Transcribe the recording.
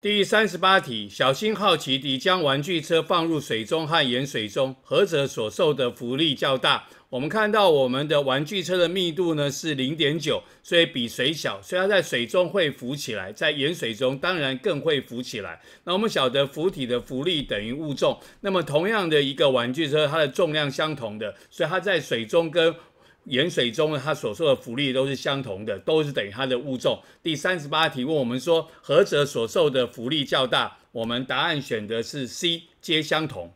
第三十八题，小新好奇地将玩具车放入水中和盐水中，何者所受的浮力较大？我们看到我们的玩具车的密度呢是零点九，所以比水小，所以它在水中会浮起来，在盐水中当然更会浮起来。那我们晓得浮体的浮力等于物重，那么同样的一个玩具车，它的重量相同的，所以它在水中跟盐水中，它所受的浮力都是相同的，都是等于它的物重。第三十八题问我们说，何者所受的浮力较大？我们答案选的是 C，皆相同。